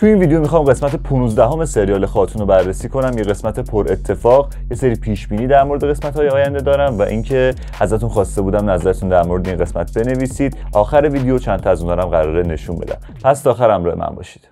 توی این ویدیو میخوام قسمت 15 هم سریال خاتون رو بررسی کنم یه قسمت پر اتفاق یه سری پیش بینی در مورد قسمت های آینده دارم و اینکه ازتون خواسته بودم نظرتون در مورد این قسمت بنویسید آخر ویدیو چند تا از اون دارم قراره نشون بدم پس تا آخر همراه من باشید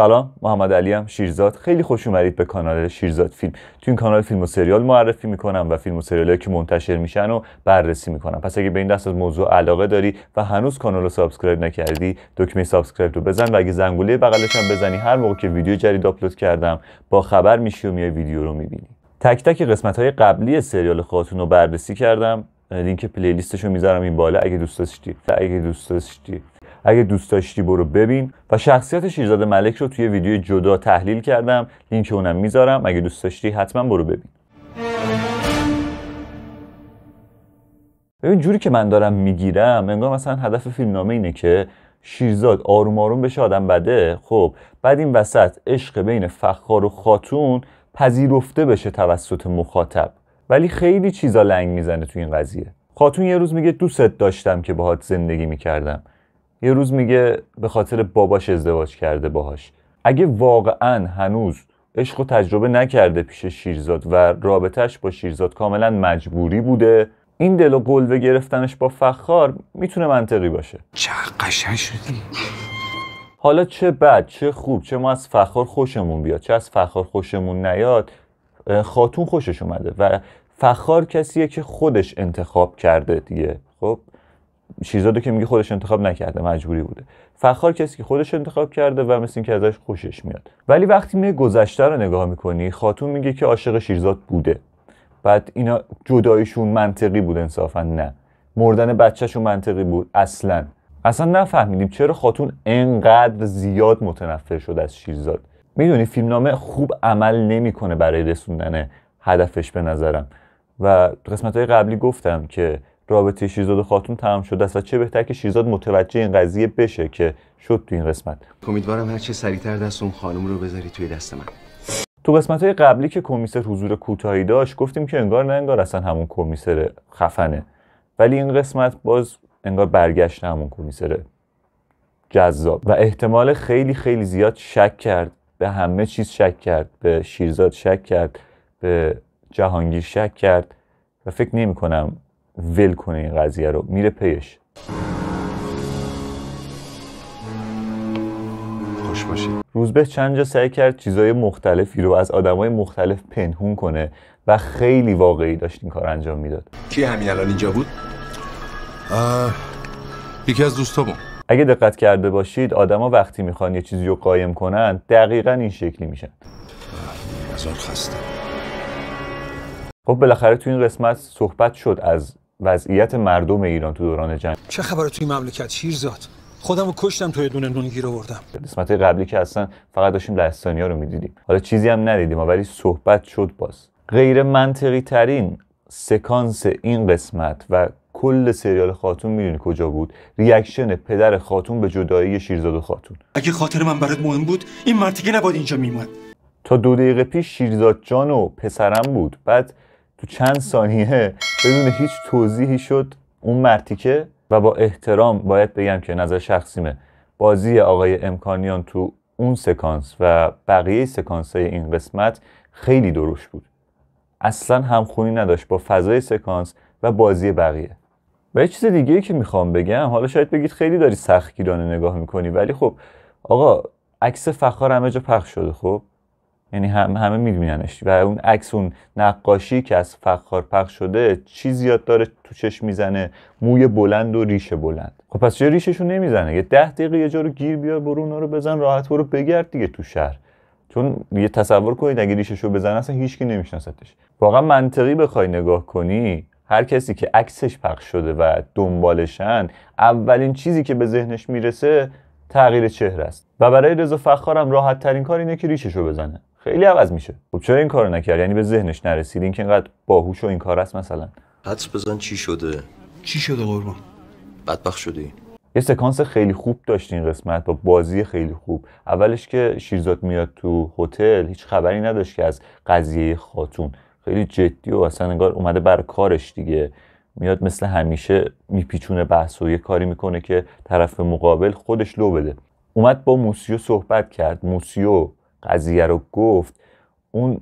سلام محمد علیم شیرزاد خیلی خوش اومدید به کانال شیرزاد فیلم تو این کانال فیلم و سریال معرفی میکنم و فیلم و سریالی که منتشر میشن و بررسی میکنم پس اگه به این دست از موضوع علاقه داری و هنوز کانال رو سابسکرایب نکردی دکمه سابسکرایب رو بزن و اگه زنگوله بغلش هم بزنی هر موقع که ویدیو جدید آپلود کردم با خبر میشی و میای ویدیو رو میبینی تک تک قسمت های قبلی سریال خاتون رو بررسی کردم لینک پلیلیستش رو میذارم این بالا اگه دوست داشتی اگه دوست داشتی اگه دوست داشتی برو ببین و شخصیت شیرزاد ملک رو توی ویدیو جدا تحلیل کردم لینک اونم میذارم اگه دوست داشتی حتما برو ببین ببین جوری که من دارم میگیرم انگار مثلا هدف فیلمنامه اینه که شیرزاد آروم آروم بشه آدم بده خب بعد این وسط عشق بین فخار و خاتون پذیرفته بشه توسط مخاطب ولی خیلی چیزا لنگ میزنه تو این قضیه خاتون یه روز میگه دوستت داشتم که باهات زندگی میکردم یه روز میگه به خاطر باباش ازدواج کرده باهاش اگه واقعا هنوز عشق و تجربه نکرده پیش شیرزاد و رابطهش با شیرزاد کاملا مجبوری بوده این دل و قلوه گرفتنش با فخار میتونه منطقی باشه چه قشن شدی حالا چه بد چه خوب چه ما از فخار خوشمون بیاد چه از فخار خوشمون نیاد خاتون خوشش اومده و فخار کسیه که خودش انتخاب کرده دیگه خب شیرزادو که میگه خودش انتخاب نکرده مجبوری بوده فخار کسی که خودش انتخاب کرده و مثل اینکه ازش خوشش میاد ولی وقتی می گذشته رو نگاه میکنی خاتون میگه که عاشق شیرزاد بوده بعد اینا جدایشون منطقی بود انصافا نه مردن بچهشون منطقی بود اصلا اصلا نفهمیدیم چرا خاتون انقدر زیاد متنفر شد از شیرزاد میدونی فیلمنامه خوب عمل نمیکنه برای رسوندن هدفش به نظرم و قسمت های قبلی گفتم که رابطه شیرزاد و خاتون تمام شده است و چه بهتر که شیرزاد متوجه این قضیه بشه که شد تو این قسمت امیدوارم هر چه سریعتر دست اون خانم رو بذاری توی دست من تو قسمت های قبلی که کمیسر حضور کوتاهی داشت گفتیم که انگار نه انگار اصلا همون کمیسر خفنه ولی این قسمت باز انگار برگشت همون کمیسر جذاب و احتمال خیلی خیلی زیاد شک کرد به همه چیز شک کرد به شیرزاد شک کرد به جهانگیر شک کرد و فکر نمی کنم ول کنه این قضیه رو میره پیش خوش باشید روزبه چند جا سعی کرد چیزای مختلفی رو از آدمای مختلف پنهون کنه و خیلی واقعی داشت این کار انجام میداد کی همین الان اینجا بود یکی از اگه دقت کرده باشید آدما وقتی میخوان یه چیزی رو قایم کنن دقیقا این شکلی میشن خب بالاخره تو این قسمت صحبت شد از وضعیت مردم ایران تو دوران جنگ چه خبره توی مملکت شیرزاد رو کشتم توی دونه نون گیر آوردم قسمت قبلی که اصلا فقط داشتیم لهستانیا رو میدیدیم حالا چیزی هم ندیدیم ولی صحبت شد باز غیر منطقی ترین سکانس این قسمت و کل سریال خاتون میدونی کجا بود ریاکشن پدر خاتون به جدایی شیرزاد و خاتون اگه خاطر من برات مهم بود این مرتگه نباید اینجا میمد تا دو دقیقه پیش شیرزاد جان و پسرم بود بعد تو چند ثانیه بدون هیچ توضیحی شد اون مرتیکه و با احترام باید بگم که نظر شخصیمه بازی آقای امکانیان تو اون سکانس و بقیه سکانس های این قسمت خیلی دروش بود اصلا همخونی نداشت با فضای سکانس و بازی بقیه و یه چیز دیگه که میخوام بگم حالا شاید بگید خیلی داری سختگیرانه نگاه میکنی ولی خب آقا عکس فخار همه جا پخش شده خب یعنی هم همه میبیننش و اون عکس اون نقاشی که از فخار پخ شده چی زیاد داره تو چش میزنه موی بلند و ریشه بلند خب پس چه ریششون نمیزنه یه ده دقیقه یه جا رو گیر بیار برو اونا رو بزن راحت برو بگرد دیگه تو شهر چون یه تصور کنید اگه رو بزن اصلا هیچکی نمیشناستش واقعا منطقی بخوای نگاه کنی هر کسی که عکسش پخش شده و دنبالشن اولین چیزی که به ذهنش میرسه تغییر چهره است و برای رضا فخارم راحت ترین کار اینه که بزنه خیلی عوض میشه خب چرا این کارو نکرد یعنی به ذهنش نرسید اینکه اینقدر باهوش و این کار است مثلا حدس بزن چی شده چی شده قربان بدبخت شدی یه سکانس خیلی خوب داشت این قسمت با بازی خیلی خوب اولش که شیرزاد میاد تو هتل هیچ خبری نداشت که از قضیه خاتون خیلی جدی و اصلا انگار اومده بر کارش دیگه میاد مثل همیشه میپیچونه بحث و یه کاری میکنه که طرف مقابل خودش لو بده اومد با موسیو صحبت کرد موسیو قضیه رو گفت اون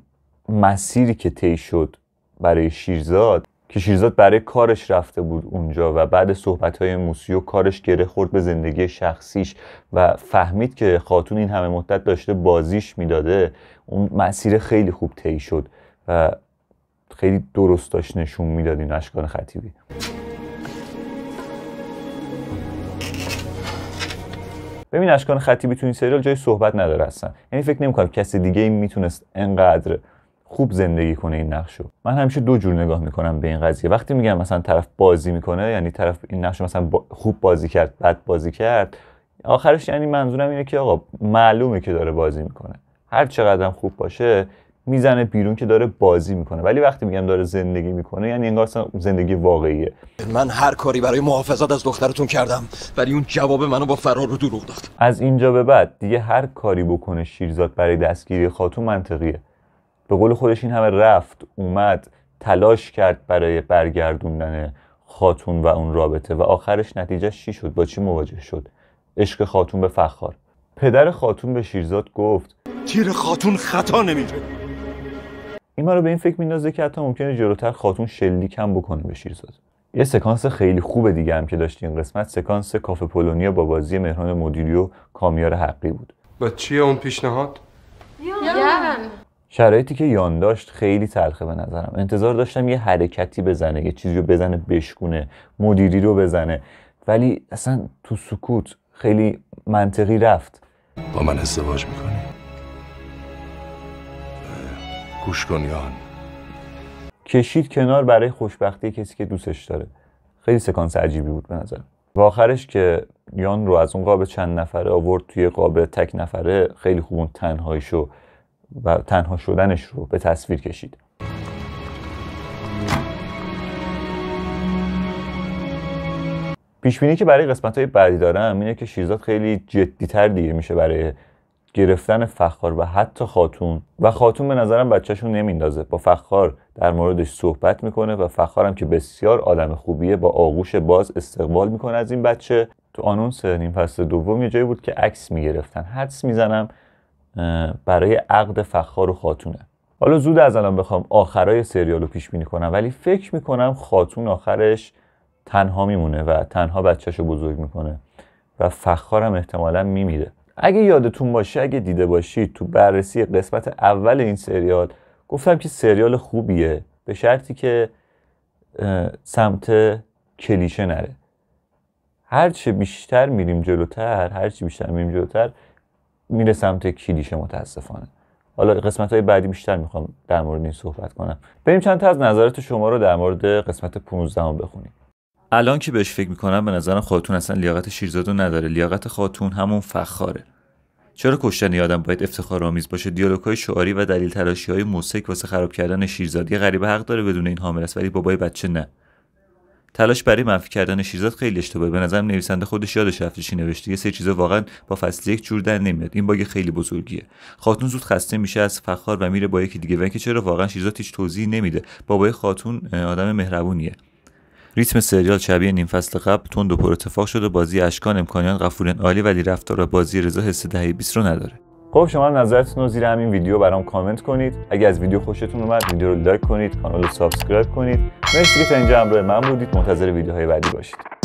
مسیری که طی شد برای شیرزاد که شیرزاد برای کارش رفته بود اونجا و بعد صحبت های موسیو کارش گره خورد به زندگی شخصیش و فهمید که خاتون این همه مدت داشته بازیش میداده اون مسیر خیلی خوب طی شد و خیلی درست داشت نشون میداد این اشکان خطیبی ببین اشکان خطیبی تو این سریال جای صحبت نداره اصلا یعنی فکر نمیکنم کسی دیگه این میتونست انقدر خوب زندگی کنه این نقشو من همیشه دو جور نگاه میکنم به این قضیه وقتی میگم مثلا طرف بازی میکنه یعنی طرف این نقش مثلا خوب بازی کرد بد بازی کرد آخرش یعنی منظورم اینه که آقا معلومه که داره بازی میکنه هر چقدر خوب باشه میزنه بیرون که داره بازی میکنه ولی وقتی میگم داره زندگی میکنه یعنی انگار زندگی واقعیه من هر کاری برای محافظت از دخترتون کردم ولی اون جواب منو با فرار رو دروغ داد از اینجا به بعد دیگه هر کاری بکنه شیرزاد برای دستگیری خاتون منطقیه به قول خودش این همه رفت اومد تلاش کرد برای برگردوندن خاتون و اون رابطه و آخرش نتیجه چی شد با چی مواجه شد عشق خاتون به فخار پدر خاتون به شیرزاد گفت تیر خاتون خطا نمیره این ما رو به این فکر میندازه که حتی ممکنه جلوتر خاتون شلیک هم بکنه به شیرزاد یه سکانس خیلی خوب دیگه هم که داشت این قسمت سکانس کافه پولونیا با بازی مهران مدیری و کامیار حقی بود و چیه اون پیشنهاد یان شرایطی که یان داشت خیلی تلخه به نظرم انتظار داشتم یه حرکتی بزنه یه چیزی رو بزنه بشکونه مدیری رو بزنه ولی اصلا تو سکوت خیلی منطقی رفت با من ازدواج میکنه گوش کنیان کشید کنار برای خوشبختی کسی که دوستش داره خیلی سکانس عجیبی بود به نظر و آخرش که یان رو از اون قاب چند نفره آورد توی قاب تک نفره خیلی خوب اون و تنها شدنش رو به تصویر کشید پیش بینی که برای قسمت های بعدی دارم اینه که شیرزاد خیلی جدیتر دیگه میشه برای گرفتن فخار و حتی خاتون و خاتون به نظرم بچهشون نمیندازه با فخار در موردش صحبت میکنه و فخارم که بسیار آدم خوبیه با آغوش باز استقبال میکنه از این بچه تو آنونس نیم فصل دوم یه جایی بود که عکس میگرفتن حدس میزنم برای عقد فخار و خاتونه حالا زود از الان بخوام آخرای سریال رو پیش بینی کنم ولی فکر میکنم خاتون آخرش تنها میمونه و تنها بچهش رو بزرگ میکنه و فخارم احتمالا میمیره اگه یادتون باشه اگه دیده باشید تو بررسی قسمت اول این سریال گفتم که سریال خوبیه به شرطی که سمت کلیشه نره هرچه بیشتر میریم جلوتر هرچی بیشتر میریم جلوتر میره سمت کلیشه متاسفانه حالا قسمت های بعدی بیشتر میخوام در مورد این صحبت کنم بریم چند تا از نظرات شما رو در مورد قسمت 15 بخونیم الان که بهش فکر میکنم به نظرم خاتون اصلا لیاقت شیرزادو نداره لیاقت خاتون همون فخاره چرا کشتن آدم باید افتخار آمیز باشه دیالوگ های شعاری و دلیل تلاشی های موسیک واسه خراب کردن شیرزاد یه غریبه حق داره بدون این حامل است ولی بابای بچه نه تلاش برای منفی کردن شیرزاد خیلی اشتباهه به نظرم نویسنده خودش یادش رفته نوشته یه سری چیزا واقعا با فصل یک جور در نمیاد این باگ خیلی بزرگیه خاتون زود خسته میشه از فخار و میره با یکی دیگه و اینکه چرا واقعا شیرزاد هیچ توضیحی نمیده بابای خاتون آدم مهربونیه ریتم سریال شبیه نیم فصل قبل تند و پر اتفاق شده بازی اشکان امکانیان قفولن عالی ولی رفتار بازی رضا حس دهه 20 رو نداره خب شما نظرتون رو زیر همین ویدیو برام کامنت کنید اگر از ویدیو خوشتون اومد ویدیو رو لایک کنید کانال رو سابسکرایب کنید مرسی که تا اینجا همراه من بودید منتظر ویدیوهای بعدی باشید